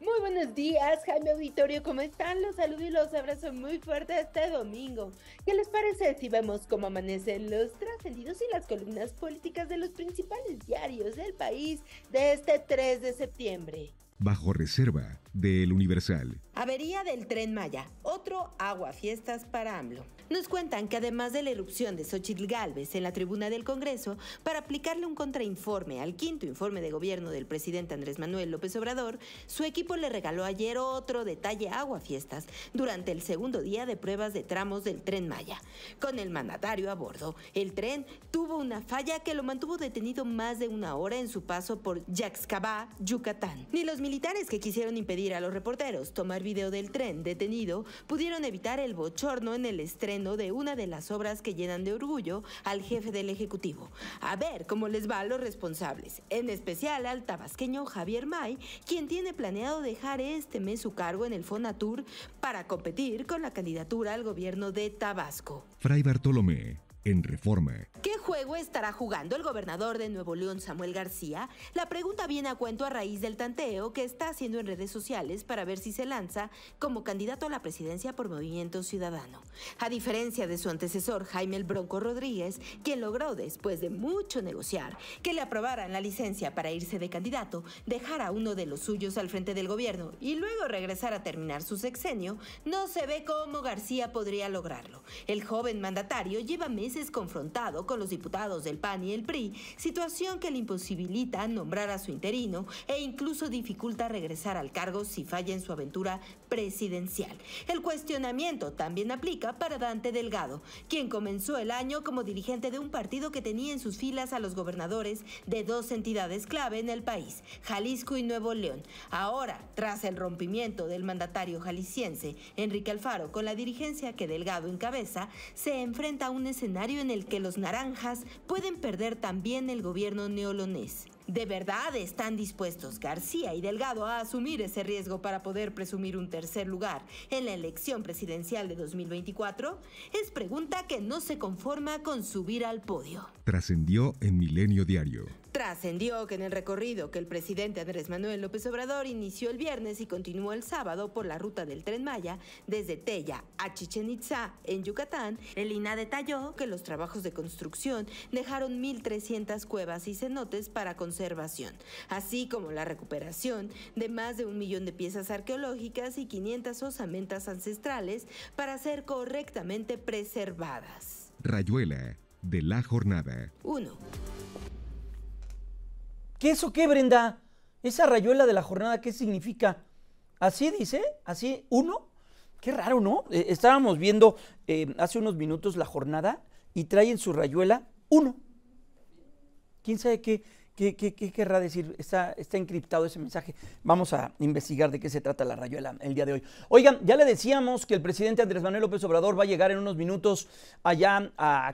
Muy buenos días, Jaime Auditorio, ¿cómo están? Los saludo y los abrazo muy fuerte este domingo. ¿Qué les parece si vemos cómo amanecen los trascendidos y las columnas políticas de los principales diarios del país de este 3 de septiembre? Bajo reserva del Universal. Avería del tren Maya, otro agua fiestas para AMLO. Nos cuentan que además de la erupción de Xochitl Galvez en la tribuna del Congreso, para aplicarle un contrainforme al quinto informe de gobierno del presidente Andrés Manuel López Obrador, su equipo le regaló ayer otro detalle agua fiestas durante el segundo día de pruebas de tramos del tren Maya. Con el mandatario a bordo, el tren tuvo una falla que lo mantuvo detenido más de una hora en su paso por Yaxcabá, Yucatán. Ni los militares que quisieron impedir a los reporteros tomar video del tren detenido, pudieron evitar el bochorno en el estreno de una de las obras que llenan de orgullo al jefe del Ejecutivo. A ver cómo les va a los responsables, en especial al tabasqueño Javier May, quien tiene planeado dejar este mes su cargo en el Fonatur para competir con la candidatura al gobierno de Tabasco. Fray Bartolomé en Reforma. ¿Qué juego estará jugando el gobernador de Nuevo León, Samuel García? La pregunta viene a cuento a raíz del tanteo que está haciendo en redes sociales para ver si se lanza como candidato a la presidencia por Movimiento Ciudadano. A diferencia de su antecesor, Jaime el Bronco Rodríguez, quien logró, después de mucho negociar, que le aprobaran la licencia para irse de candidato, dejar a uno de los suyos al frente del gobierno y luego regresar a terminar su sexenio, no se ve cómo García podría lograrlo. El joven mandatario lleva meses confrontado con los diputados del PAN y el PRI, situación que le imposibilita nombrar a su interino e incluso dificulta regresar al cargo si falla en su aventura presidencial. El cuestionamiento también aplica para Dante Delgado, quien comenzó el año como dirigente de un partido que tenía en sus filas a los gobernadores de dos entidades clave en el país, Jalisco y Nuevo León. Ahora, tras el rompimiento del mandatario jalisciense Enrique Alfaro con la dirigencia que Delgado encabeza, se enfrenta a un escenario en el que los naranjas pueden perder también el gobierno neolonés. ¿De verdad están dispuestos García y Delgado a asumir ese riesgo para poder presumir un tercer lugar en la elección presidencial de 2024? Es pregunta que no se conforma con subir al podio. Trascendió en Milenio Diario. Ascendió que en el recorrido que el presidente Andrés Manuel López Obrador inició el viernes y continuó el sábado por la ruta del tren Maya desde Tella a Chichen Itza, en Yucatán, el INA detalló que los trabajos de construcción dejaron 1.300 cuevas y cenotes para conservación, así como la recuperación de más de un millón de piezas arqueológicas y 500 osamentas ancestrales para ser correctamente preservadas. Rayuela de la jornada. 1. ¿Qué eso qué, Brenda? Esa rayuela de la jornada, ¿qué significa? Así dice, así, uno. Qué raro, ¿no? E, estábamos viendo eh, hace unos minutos la jornada y traen su rayuela uno. ¿Quién sabe qué, qué, qué, querrá decir? Está, está, encriptado ese mensaje. Vamos a investigar de qué se trata la rayuela el día de hoy. Oigan, ya le decíamos que el presidente Andrés Manuel López Obrador va a llegar en unos minutos allá a...